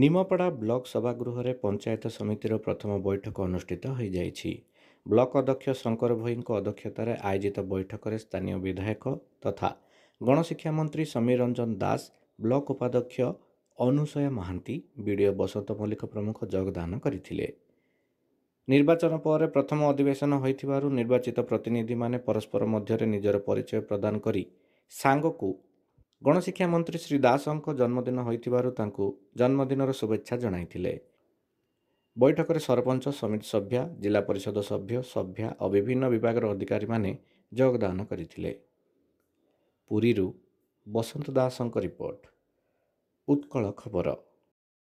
ନିମପଡ଼ା block ସଭାଗୃହରେ ପଞ୍ଚାୟତ ସମିତିର ପ୍ରଥମ ବୈଠକ ଅନୁଷ୍ଠିତ ହୋଇଯାଇଛି ବ୍ଲକ ଅଧ୍ୟକ୍ଷ ଶଙ୍କର ଭୋଇଙ୍କ ଅଧ୍ୟକ୍ଷତାରେ ଆୟୋଜିତ ବୈଠକରେ ସ୍ଥାନୀୟ ବିଧାୟକ ତଥା ଗଣଶିକ୍ଷା ମନ୍ତ୍ରୀ ସମୀର ରଞ୍ଜନ ଦାସ ବ୍ଲକ ଉପାଧ୍ୟକ୍ଷ ଅନୁସୟା ମହାନ୍ତି ବିଡ଼ିଓ ବସନ୍ତ ମଲ୍ଲିକ ପ୍ରମୁଖ ଯୋଗଦାନ କରିଥିଲେ ନିର୍ବାଚନ ପରେ ପ୍ରଥମ ଅଧିବେଶନ ହୋଇଥିବାରୁ ନିର୍ବାଚିତ ପ୍ରତିନିଧିମାନେ ପରସ୍ପର ମଧ୍ୟରେ ନିଜର ପରିଚୟ ପ୍ରଦାନ କରି ସାଙ୍ଗକୁ ଗଣଶିକ୍ଷା ମନ୍ତ୍ରୀ ଶ୍ରୀ ଦାସଙ୍କ ଜନ୍ମଦିନ ହୋଇଥିବାରୁ ତାଙ୍କୁ ଜନ୍ମଦିନର ଶୁଭେଚ୍ଛା ଜଣାଇଥିଲେ ବୈଠକରେ ସରପଞ୍ଚ ସମିତି ସଭ୍ୟା ଜିଲ୍ଲା ପରିଷଦ ସଭ୍ୟ ସଭ୍ୟା ଓ ବିଭିନ୍ନ ବିଭାଗର ଅଧିକାରୀମାନେ ଯୋଗଦାନ କରିଥିଲେ ପୁରୀରୁ ବସନ୍ତ ଦାସଙ୍କ ରିପୋର୍ଟ ଉତ୍କଳ ଖବର